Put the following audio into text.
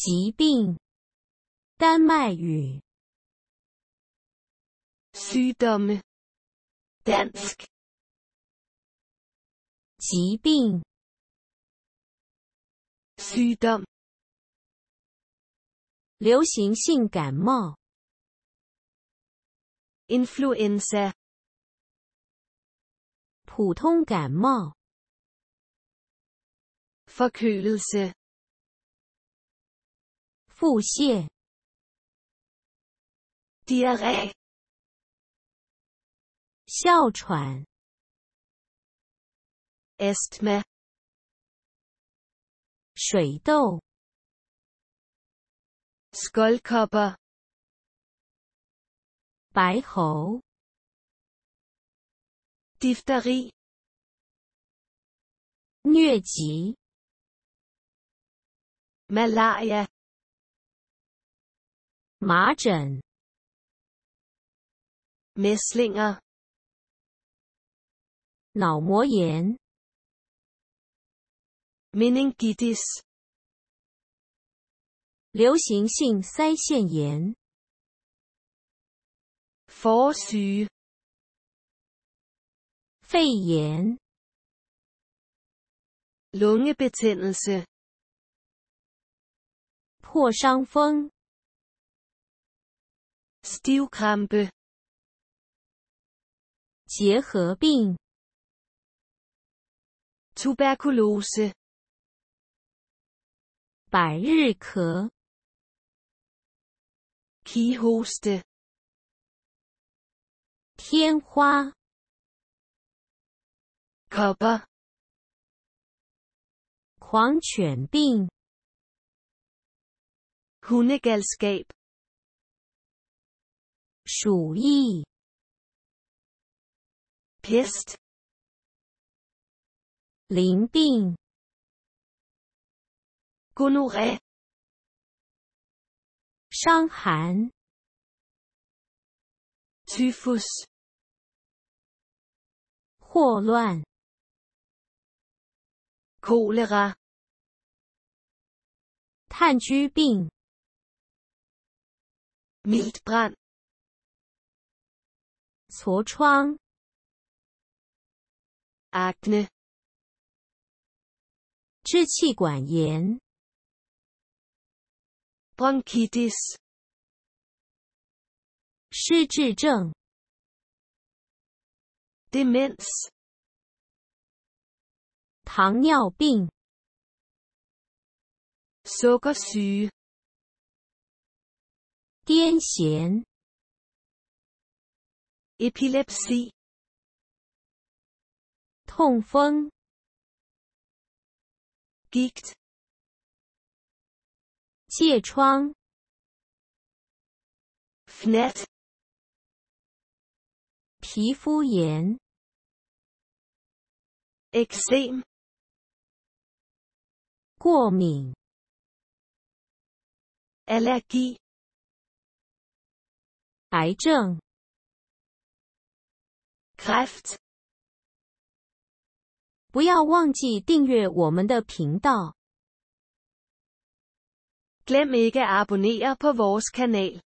疾病，丹麦语，sygdomme，dansk 疾病，sygdom，流行性感冒，influenza，普通感冒 f o r k y d e l s e 腹泻 d i a r r h e a 哮喘，asthma；水痘，skullkopper；白喉，difteri；疟疾，malaria。麻疹 m i s l i n g e r 脑膜炎，meningitis，流行性腮腺炎，forsu，肺炎，lungebetändelse，破伤风。Stivkrampe. 结核病。Tuberkulose。百日咳。Keyhoste。天花。Kopper。狂犬病。Hundegalskab 鼠疫，pist，淋病，gonorrhoe，伤寒，typhus，霍乱，cholera，炭疽病，meatbrand。痤疮，acne；支气管炎，bronchitis；失智症 d e m e n t i 糖尿病 s u k a r sugar；癫痫。epilepsy，痛风，geek，疥疮 f n a t 皮肤炎，eczema，过敏，allergy，癌症。不要忘记订阅我们的频道。Glem ikke at abonnere på vores kanal.